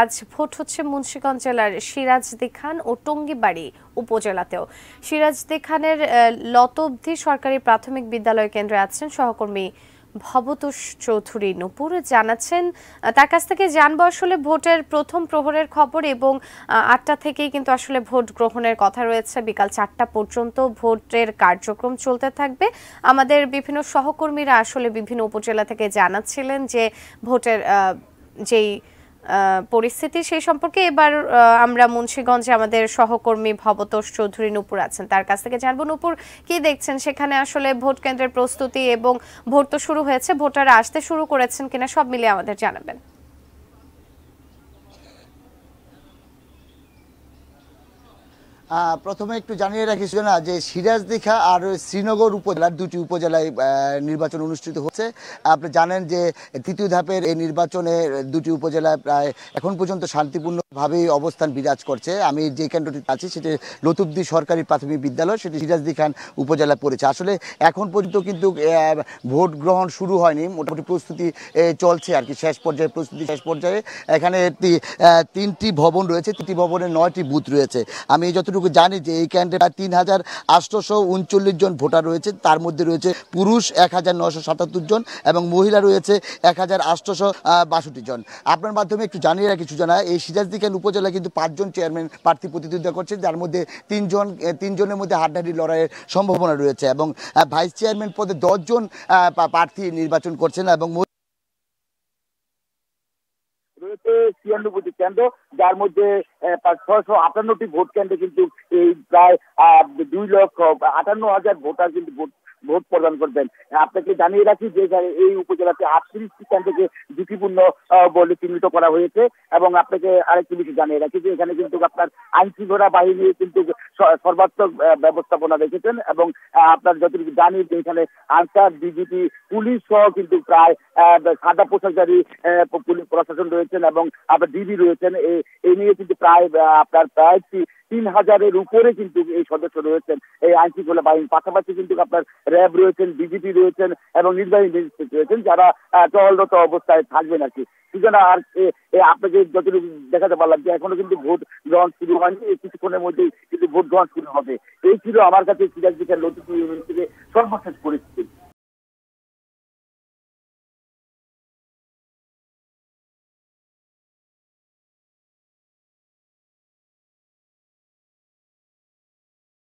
আজ ভোট হচ্ছে মুন্সীগঞ্জ জেলার সিরাজদি খান ও টঙ্গিবাড়ি উপজেলাতেও সিরাজদি খানের লতব্ধি সরকারি প্রাথমিক বিদ্যালয় কেন্দ্রে আছেন সহকর্মী ভবতোষ চৌধুরী নুপুর জানাচ্ছেন তার কাছ থেকে জানবো আসলে ভোটের প্রথম প্রহরের খবর এবং আটটা থেকেই কিন্তু আসলে ভোট গ্রহণের কথা রয়েছে বিকাল চারটা পর্যন্ত ভোটের কার্যক্রম চলতে থাকবে আমাদের বিভিন্ন সহকর্মীরা আসলে বিভিন্ন উপজেলা থেকে জানাচ্ছিলেন যে ভোটের যেই পরিস্থিতি সেই সম্পর্কে এবার আমরা মুন্সীগঞ্জে আমাদের সহকর্মী ভবতোষ চৌধুরী নূপুর আছেন তার কাছ থেকে জানবো নূপুর কি দেখছেন সেখানে আসলে ভোট কেন্দ্রের প্রস্তুতি এবং ভোট তো শুরু হয়েছে ভোটাররা আসতে শুরু করেছেন কিনা সব মিলিয়ে আমাদের জানাবেন প্রথমে একটু জানিয়ে রাখি না যে সিরাজ দিখা আর শ্রীনগর উপজেলার দুটি উপজেলায় নির্বাচন অনুষ্ঠিত হচ্ছে আপনি জানেন যে তৃতীয় ধাপের এই নির্বাচনে দুটি উপজেলায় প্রায় এখন পর্যন্ত শান্তিপূর্ণ ভাবে অবস্থান বিরাজ করছে আমি যে কেন্দ্রটিতে আছি সেটি লতুবদি সরকারি প্রাথমিক বিদ্যালয় সেটি সিরাজদি খান উপজেলা পড়েছে আসলে এখন পর্যন্ত কিন্তু ভোট গ্রহণ শুরু হয়নি মোটামুটি প্রস্তুতি চলছে আর কি শেষ পর্যায়ে প্রস্তুতি শেষ পর্যায়ে এখানে তিনটি ভবন রয়েছে তিনটি ভবনে নয়টি বুথ রয়েছে আমি যতটুকু জানি যে এই কেন্দ্রে প্রায় তিন হাজার আটশোশো উনচল্লিশ জন ভোটার রয়েছে তার মধ্যে রয়েছে পুরুষ এক হাজার নশো সাতাত্তর জন এবং মহিলা রয়েছে এক হাজার আটশোশো বাষট্টি জন আপনার মাধ্যমে একটু জানিয়ে রাখি সূচনা এই সিরাজদি নারকেল উপজেলা কিন্তু পাঁচজন চেয়ারম্যান প্রার্থী প্রতিদ্বন্দ্বিতা করছে যার মধ্যে তিনজন তিনজনের মধ্যে হাড্ডাহাড্ডি লড়াইয়ের সম্ভাবনা রয়েছে এবং ভাইস চেয়ারম্যান পদে দশজন প্রার্থী নির্বাচন করছেন এবং ছিয়ানব্বইটি কেন্দ্র যার মধ্যে ছয়শো আটান্নটি ভোট কেন্দ্রে কিন্তু এই প্রায় দুই লক্ষ আটান্ন হাজার ভোটার কিন্তু ভোট ভোট প্রদান করবেন আপনাকে জানিয়ে রাখি যে এই উপজেলাতে আটত্রিশটি কেন্দ্রকে ঝুঁকিপূর্ণ বলে চিহ্নিত করা হয়েছে এবং আপনাকে আরেকটি বিষয় জানিয়ে রাখি যে এখানে কিন্তু আপনার আইনশৃঙ্খলা বাহিনী কিন্তু সর্বাত্মক ব্যবস্থাপনা রেখেছেন এবং আপনার যতটুকু জানি এখানে আনসার ডিজিপি পুলিশ সহ কিন্তু প্রায় সাদা পোশাকধারী পুলিশ প্রশাসন রয়েছেন এবং আপনার ডিবি রয়েছেন এই নিয়ে কিন্তু প্রায় আপনার প্রায় তিন হাজারের উপরে কিন্তু এই সদস্য রয়েছেন এই আইন শৃঙ্খলা বাহিনীর পাশাপাশি কিন্তু আপনার র্যাব রয়েছেন ডিজিপি রয়েছেন এবং নির্বাহী ম্যাজিস্ট্রেট রয়েছেন যারা চলরত অবস্থায় থাকবেন আর কি সুতরাং আর আপনাকে যতটুকু দেখাতে পারলাম যে এখনো কিন্তু ভোট গ্রহণ শুরু হয়নি কিছুক্ষণের মধ্যেই কিন্তু ভোট গ্রহণ শুরু হবে এই ছিল আমার কাছে সিরাজ দিকের ইউনিয়ন থেকে সর্বশেষ পরিস্থিতি